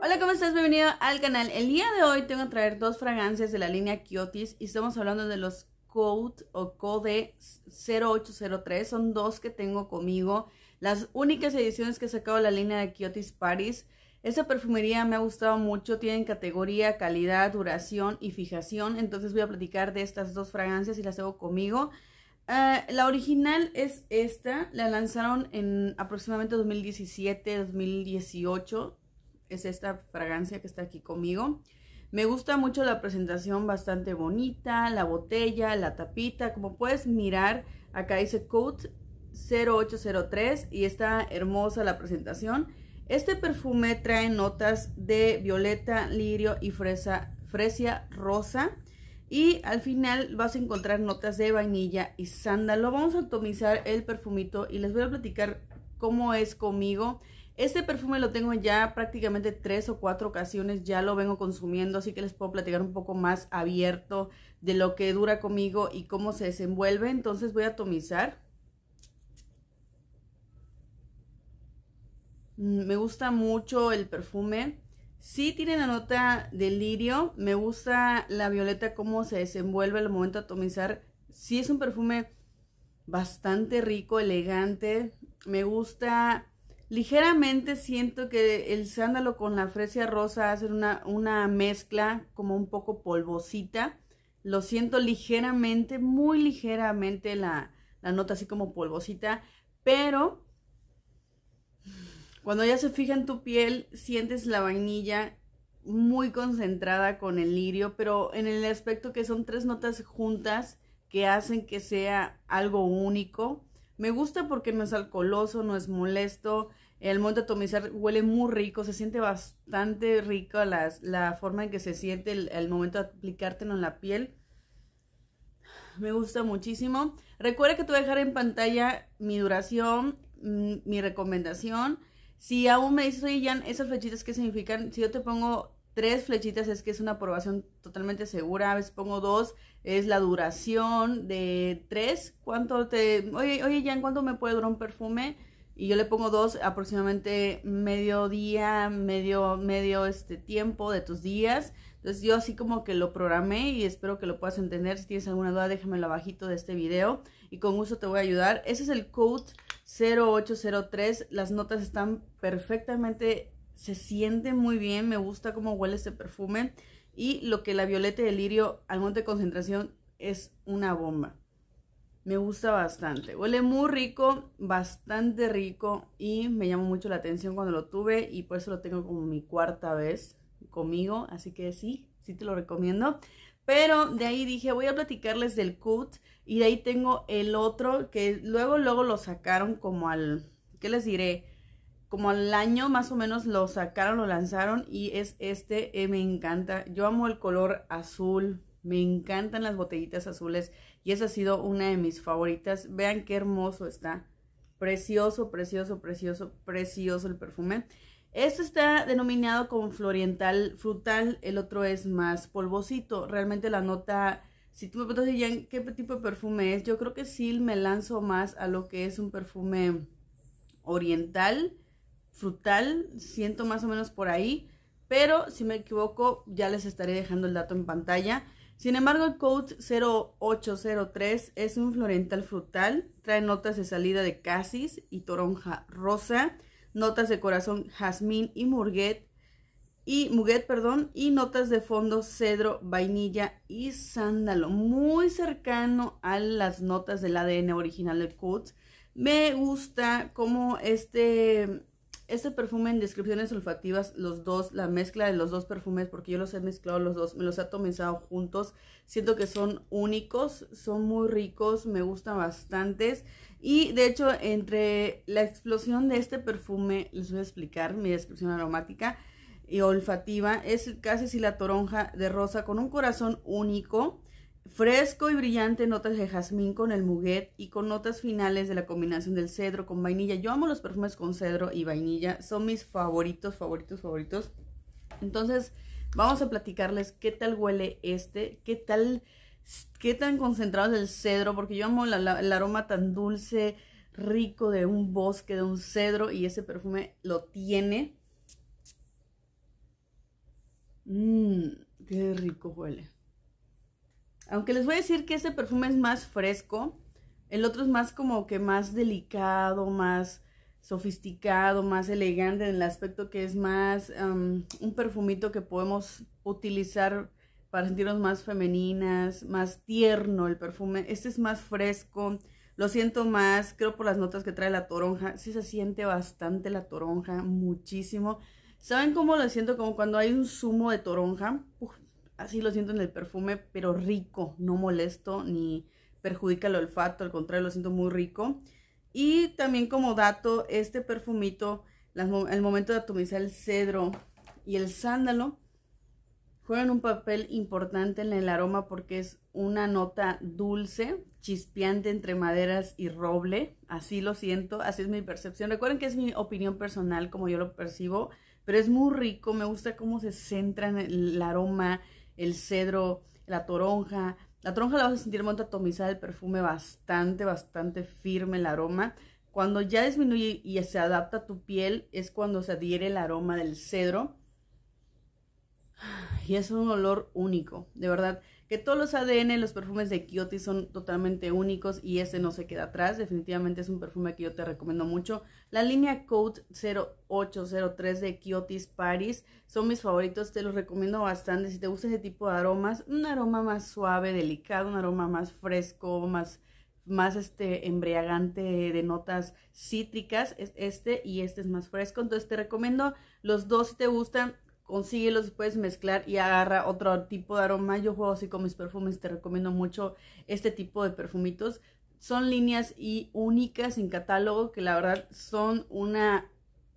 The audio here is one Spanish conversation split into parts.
Hola, ¿cómo estás? Bienvenido al canal. El día de hoy tengo que traer dos fragancias de la línea Kiotis y estamos hablando de los Code o Code 0803. Son dos que tengo conmigo. Las únicas ediciones que he sacado de la línea de Kiotis Paris. Esa perfumería me ha gustado mucho. Tienen categoría, calidad, duración y fijación. Entonces voy a platicar de estas dos fragancias y las tengo conmigo. Eh, la original es esta, la lanzaron en aproximadamente 2017, 2018, es esta fragancia que está aquí conmigo. Me gusta mucho la presentación, bastante bonita, la botella, la tapita, como puedes mirar, acá dice Coat 0803 y está hermosa la presentación. Este perfume trae notas de violeta, lirio y fresa, fresia rosa. Y al final vas a encontrar notas de vainilla y sándalo. Vamos a atomizar el perfumito y les voy a platicar cómo es conmigo este perfume lo tengo ya prácticamente tres o cuatro ocasiones, ya lo vengo consumiendo, así que les puedo platicar un poco más abierto de lo que dura conmigo y cómo se desenvuelve. Entonces voy a atomizar. Mm, me gusta mucho el perfume. Sí tiene la nota de lirio, me gusta la violeta cómo se desenvuelve al momento de atomizar. Sí es un perfume bastante rico, elegante, me gusta Ligeramente siento que el sándalo con la fresia rosa hace una, mezcla como un poco polvosita. Lo siento ligeramente, muy ligeramente la, la nota así como polvosita, pero cuando ya se fija en tu piel, sientes la vainilla muy concentrada con el lirio, pero en el aspecto que son tres notas juntas que hacen que sea algo único. Me gusta porque no es alcoholoso, no es molesto. El monte atomizar huele muy rico, se siente bastante rico la, forma en que se siente el, momento de aplicártelo en la piel me gusta muchísimo. Recuerda que te voy a dejar en pantalla mi duración, mm, mi recomendación. Si aún me dices, oye esas flechitas que significan, si yo te pongo Tres flechitas es que es una aprobación totalmente segura. A veces pongo dos, es la duración de tres. ¿Cuánto te... Oye, ya en ¿cuánto me puede durar un perfume? Y yo le pongo dos aproximadamente medio día, medio, medio este tiempo de tus días. Entonces yo así como que lo programé y espero que lo puedas entender. Si tienes alguna duda, déjamelo abajito de este video y con gusto te voy a ayudar. Ese es el code 0803. Las notas están perfectamente se siente muy bien, me gusta cómo huele este perfume. Y lo que la violeta de lirio al monte de concentración es una bomba. Me gusta bastante. Huele muy rico, bastante rico. Y me llamó mucho la atención cuando lo tuve. Y por eso lo tengo como mi cuarta vez conmigo. Así que sí, sí te lo recomiendo. Pero de ahí dije, voy a platicarles del Cut. Y de ahí tengo el otro que luego, luego lo sacaron como al, ¿qué les diré? como al año más o menos lo sacaron, lo lanzaron y es este, eh, me encanta. Yo amo el color azul, me encantan las botellitas azules y esa ha sido una de mis favoritas. Vean qué hermoso está. Precioso, precioso, precioso, precioso el perfume. Este está denominado como floriental frutal, el otro es más polvosito. Realmente la nota, si tú me preguntas Jan, qué tipo de perfume es, yo creo que sí me lanzo más a lo que es un perfume oriental frutal, siento más o menos por ahí, pero si me equivoco ya les estaré dejando el dato en pantalla. Sin embargo, el Coat 0803 es un florental frutal, trae notas de salida de casis y toronja rosa, notas de corazón jazmín y y muguet, perdón, y notas de fondo cedro, vainilla y sándalo, muy cercano a las notas del ADN original del COAT, Me gusta cómo este este perfume en descripciones olfativas, los dos, la mezcla de los dos perfumes, porque yo los he mezclado los dos, me los he atomizado juntos. Siento que son únicos, son muy ricos, me gustan bastantes. Y de hecho, entre la explosión de este perfume, les voy a explicar mi descripción aromática y olfativa, es casi si la toronja de rosa con un corazón único Fresco y brillante notas de jazmín con el muguet y con notas finales de la combinación del cedro con vainilla. Yo amo los perfumes con cedro y vainilla, son mis favoritos, favoritos, favoritos. Entonces, vamos a platicarles qué tal huele este, qué tal, qué tan concentrado es el cedro, porque yo amo el aroma tan dulce, rico de un bosque, de un cedro, y ese perfume lo tiene. Mmm, qué rico huele. Aunque les voy a decir que este perfume es más fresco, el otro es más como que más delicado, más sofisticado, más elegante en el aspecto que es más em, un perfumito que podemos utilizar para sentirnos más femeninas, más tierno el perfume. Este es más fresco, lo siento más, creo por las notas que trae la toronja. Sí se siente bastante la toronja, muchísimo. ¿Saben cómo lo siento? Como cuando hay un zumo de toronja así lo siento en el perfume, pero rico, no molesto ni perjudica el olfato, al contrario, lo siento muy rico. Y también como dato, este perfumito, el momento de atomizar el cedro y el sándalo, juegan un papel importante en el aroma porque es una nota dulce, chispeante entre maderas y roble. Así lo siento, así es mi percepción. Recuerden que es mi opinión personal como yo lo percibo, pero es muy rico, me gusta cómo se centra en el aroma, el cedro, la toronja. La toronja la vas a sentir muy atomizada, el perfume bastante, bastante firme, el aroma. Cuando ya disminuye y se adapta a tu piel es cuando se adhiere el aroma del cedro. Y es un olor único, de verdad que todos los ADN, los perfumes de Kioti son totalmente únicos y ese no se queda atrás. Definitivamente es un perfume que yo te recomiendo mucho. La línea Code 0803 de Kiotis Paris son mis favoritos, te los recomiendo bastante. Si te gusta ese tipo de aromas, un aroma más suave, delicado, un aroma más fresco, más más este embriagante de notas cítricas, este y este es más fresco, entonces te recomiendo los dos si te gustan, consíguelos, puedes mezclar y agarra otro tipo de aroma. Yo juego así con mis perfumes, te recomiendo mucho este tipo de perfumitos. Son líneas y únicas en catálogo que la verdad son una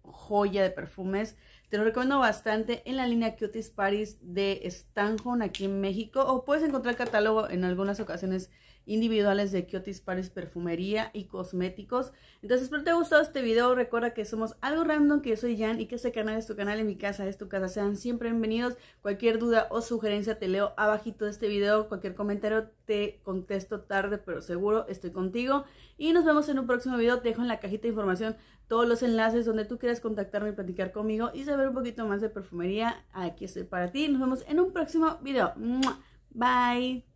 joya de perfumes. Te lo recomiendo bastante en la línea Cutis Paris de Stanhon aquí en México o puedes encontrar catálogo en algunas ocasiones individuales de Kiotis Paris Perfumería y Cosméticos. Entonces, espero te haya gustado este video. Recuerda que somos algo random, que yo soy Jan y que este canal es tu canal en mi casa es tu casa. Sean siempre bienvenidos. Cualquier duda o sugerencia te leo abajito de este video. Cualquier comentario te contesto tarde, pero seguro estoy contigo. Y nos vemos en un próximo video. Te dejo en la cajita de información todos los enlaces donde tú quieras contactarme y platicar conmigo y saber un poquito más de perfumería. Aquí estoy para ti. Nos vemos en un próximo video. Bye.